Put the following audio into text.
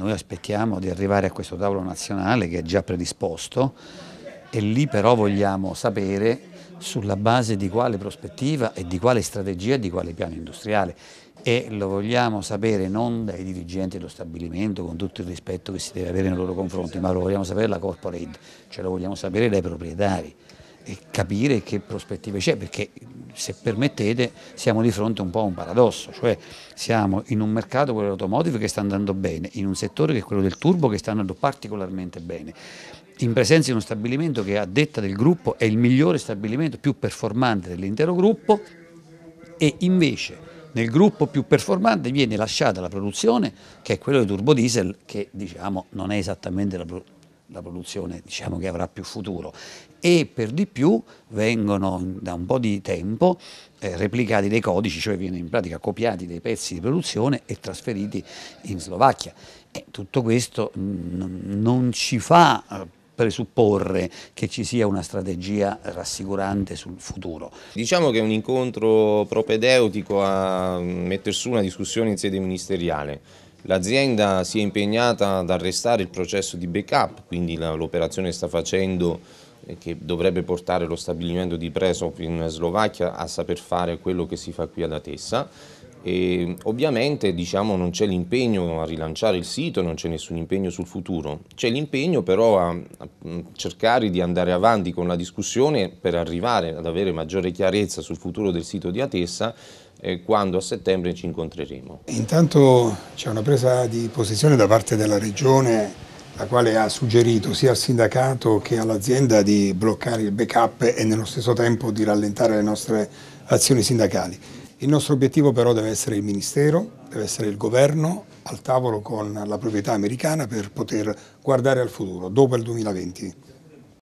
Noi aspettiamo di arrivare a questo tavolo nazionale che è già predisposto e lì però vogliamo sapere sulla base di quale prospettiva e di quale strategia e di quale piano industriale e lo vogliamo sapere non dai dirigenti dello stabilimento con tutto il rispetto che si deve avere nei loro confronti ma lo vogliamo sapere dalla corporate, cioè lo vogliamo sapere dai proprietari e capire che prospettive c'è, perché se permettete siamo di fronte un po' a un paradosso, cioè siamo in un mercato, quello dell'automotive, che sta andando bene, in un settore che è quello del turbo che sta andando particolarmente bene, in presenza di uno stabilimento che a detta del gruppo è il migliore stabilimento, più performante dell'intero gruppo e invece nel gruppo più performante viene lasciata la produzione che è quella di diesel, che diciamo non è esattamente la produzione la produzione diciamo, che avrà più futuro e per di più vengono da un po' di tempo eh, replicati dei codici, cioè viene in pratica copiati dei pezzi di produzione e trasferiti in Slovacchia. E tutto questo mm, non ci fa eh, presupporre che ci sia una strategia rassicurante sul futuro. Diciamo che è un incontro propedeutico a mm, mettere su una discussione in sede ministeriale. L'azienda si è impegnata ad arrestare il processo di backup, quindi l'operazione sta facendo eh, che dovrebbe portare lo stabilimento di Presop in Slovacchia a saper fare quello che si fa qui ad Atessa e ovviamente diciamo, non c'è l'impegno a rilanciare il sito, non c'è nessun impegno sul futuro, c'è l'impegno però a, a, cercare di andare avanti con la discussione per arrivare ad avere maggiore chiarezza sul futuro del sito di Atessa eh, quando a settembre ci incontreremo. Intanto c'è una presa di posizione da parte della Regione la quale ha suggerito sia al sindacato che all'azienda di bloccare il backup e nello stesso tempo di rallentare le nostre azioni sindacali. Il nostro obiettivo però deve essere il Ministero, deve essere il Governo al tavolo con la proprietà americana per poter guardare al futuro, dopo il 2020.